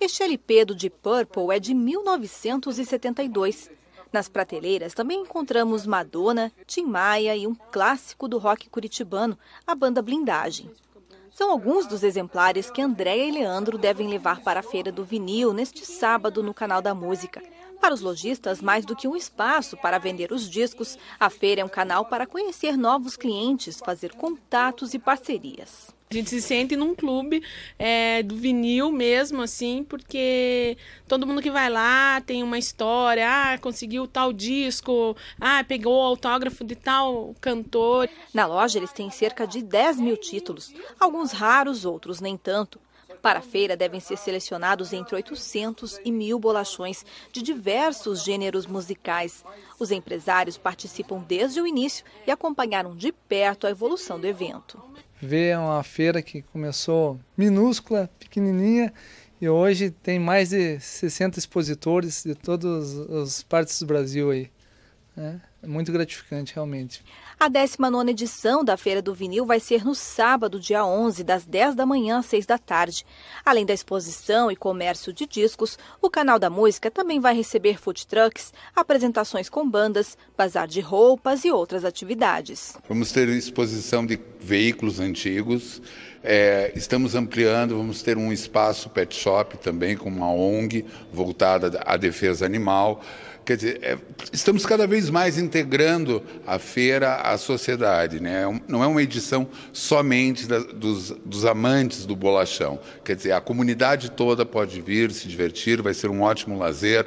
Este LP do Deep Purple é de 1972. Nas prateleiras também encontramos Madonna, Tim Maia e um clássico do rock curitibano, a banda Blindagem. São alguns dos exemplares que Andréa e Leandro devem levar para a Feira do Vinil neste sábado no Canal da Música. Para os lojistas, mais do que um espaço para vender os discos, a feira é um canal para conhecer novos clientes, fazer contatos e parcerias. A gente se sente num clube é, do vinil mesmo, assim, porque todo mundo que vai lá tem uma história. Ah, conseguiu tal disco. Ah, pegou o autógrafo de tal cantor. Na loja, eles têm cerca de 10 mil títulos. Alguns raros, outros nem tanto. Para a feira, devem ser selecionados entre 800 e 1.000 bolachões de diversos gêneros musicais. Os empresários participam desde o início e acompanharam de perto a evolução do evento. Ver é uma feira que começou minúscula, pequenininha, e hoje tem mais de 60 expositores de todas as partes do Brasil aí. Né? muito gratificante, realmente. A 19 edição da Feira do Vinil vai ser no sábado, dia 11, das 10 da manhã às 6 da tarde. Além da exposição e comércio de discos, o canal da música também vai receber food trucks, apresentações com bandas, bazar de roupas e outras atividades. Vamos ter exposição de veículos antigos, é, estamos ampliando, vamos ter um espaço pet shop também, com uma ONG voltada à defesa animal. Quer dizer, é, estamos cada vez mais interessados integrando a feira à sociedade. Né? É não é uma edição somente da, dos, dos amantes do bolachão. Quer dizer, a comunidade toda pode vir, se divertir, vai ser um ótimo lazer.